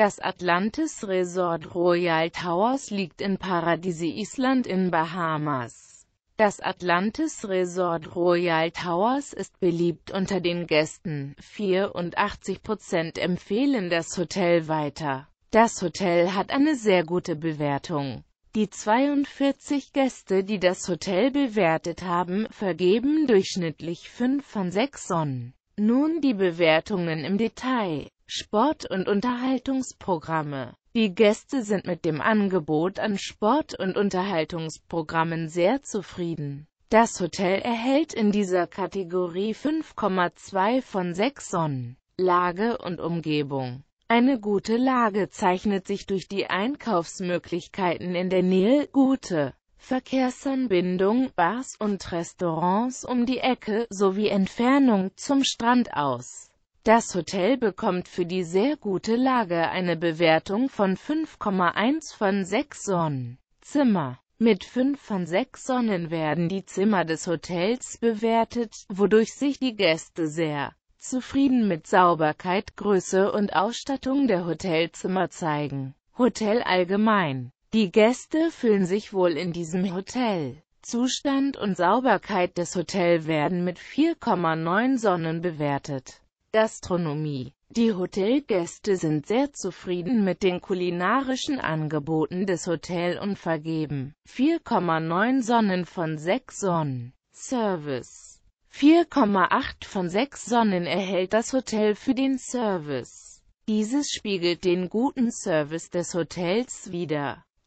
Das Atlantis Resort Royal Towers liegt in Paradise Island in Bahamas. Das Atlantis Resort Royal Towers ist beliebt unter den Gästen. 84% empfehlen das Hotel weiter. Das Hotel hat eine sehr gute Bewertung. Die 42 Gäste, die das Hotel bewertet haben, vergeben durchschnittlich 5 von 6 Sonnen. Nun die Bewertungen im Detail. Sport- und Unterhaltungsprogramme. Die Gäste sind mit dem Angebot an Sport- und Unterhaltungsprogrammen sehr zufrieden. Das Hotel erhält in dieser Kategorie 5,2 von 6 Sonnen. Lage und Umgebung. Eine gute Lage zeichnet sich durch die Einkaufsmöglichkeiten in der Nähe, gute Verkehrsanbindung, Bars und Restaurants um die Ecke, sowie Entfernung zum Strand aus. Das Hotel bekommt für die sehr gute Lage eine Bewertung von 5,1 von 6 Sonnen. Zimmer mit 5 von 6 Sonnen werden die Zimmer des Hotels bewertet, wodurch sich die Gäste sehr zufrieden mit Sauberkeit, Größe und Ausstattung der Hotelzimmer zeigen. Hotel allgemein die Gäste fühlen sich wohl in diesem Hotel. Zustand und Sauberkeit des Hotels werden mit 4,9 Sonnen bewertet. Gastronomie Die Hotelgäste sind sehr zufrieden mit den kulinarischen Angeboten des Hotels und vergeben 4,9 Sonnen von 6 Sonnen. Service 4,8 von 6 Sonnen erhält das Hotel für den Service. Dieses spiegelt den guten Service des Hotels wider.